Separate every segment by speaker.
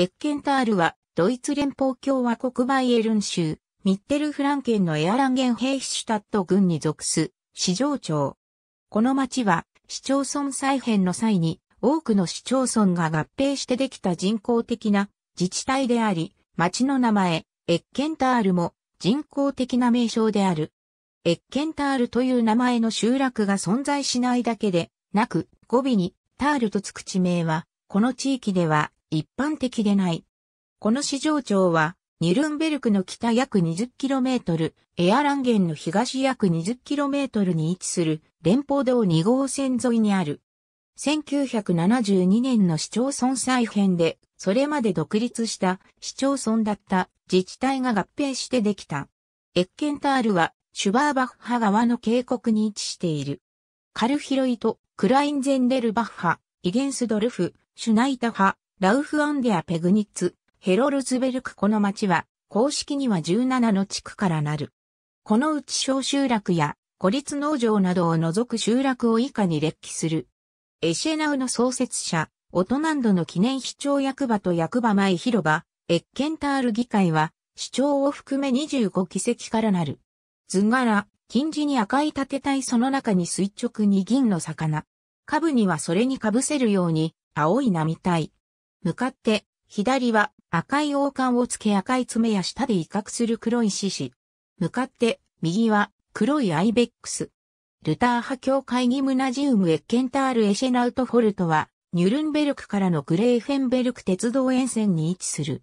Speaker 1: エッケンタールは、ドイツ連邦共和国バイエルン州、ミッテルフランケンのエアランゲンヘイシュタット郡に属す、市場町。この町は、市町村再編の際に、多くの市町村が合併してできた人工的な自治体であり、町の名前、エッケンタールも人工的な名称である。エッケンタールという名前の集落が存在しないだけで、なく、語尾に、タールとつく地名は、この地域では一般的でない。この市場町は、ニルンベルクの北約 20km、エアランゲンの東約 20km に位置する連邦道2号線沿いにある。1972年の市町村再編で、それまで独立した市町村だった自治体が合併してできた。エッケンタールは、シュバーバッハ側の渓谷に位置している。カルヒロイト、クラインゼンデルバッハ、イゲンスドルフ、シュナイタハ、ラウフ・アンディア・ペグニッツ、ヘロルズベルクこの町は、公式には17の地区からなる。このうち小集落や、孤立農場などを除く集落を以下に列記する。エシェナウの創設者、オトナンドの記念市長役場と役場前広場、エッケンタール議会は、市長を含め25議席からなる。図柄、近似に赤い盾体その中に垂直に銀の魚。下部にはそれに被せるように、青い波体。向かって、左は赤い王冠をつけ赤い爪や舌で威嚇する黒い獅子。向かって、右は黒いアイベックス。ルター派教会ギムナジウムエッケンタールエシェナウトフォルトは、ニュルンベルクからのグレーフェンベルク鉄道沿線に位置する。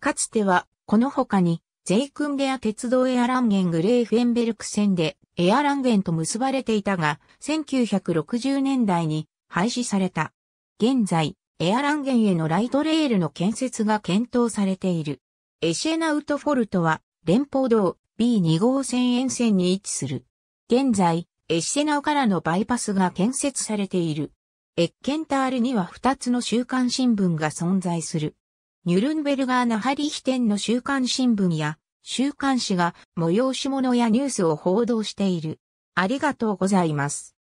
Speaker 1: かつては、この他に、ゼイクンベア鉄道エアランゲングレーフェンベルク線でエアランゲンと結ばれていたが、1960年代に廃止された。現在、エアランゲンへのライトレールの建設が検討されている。エシェナウトフォルトは、連邦道 B2 号線沿線に位置する。現在、エシェナウからのバイパスが建設されている。エッケンタールには2つの週刊新聞が存在する。ニュルンベルガーナハリヒテンの週刊新聞や、週刊誌が催し物やニュースを報道している。ありがとうございます。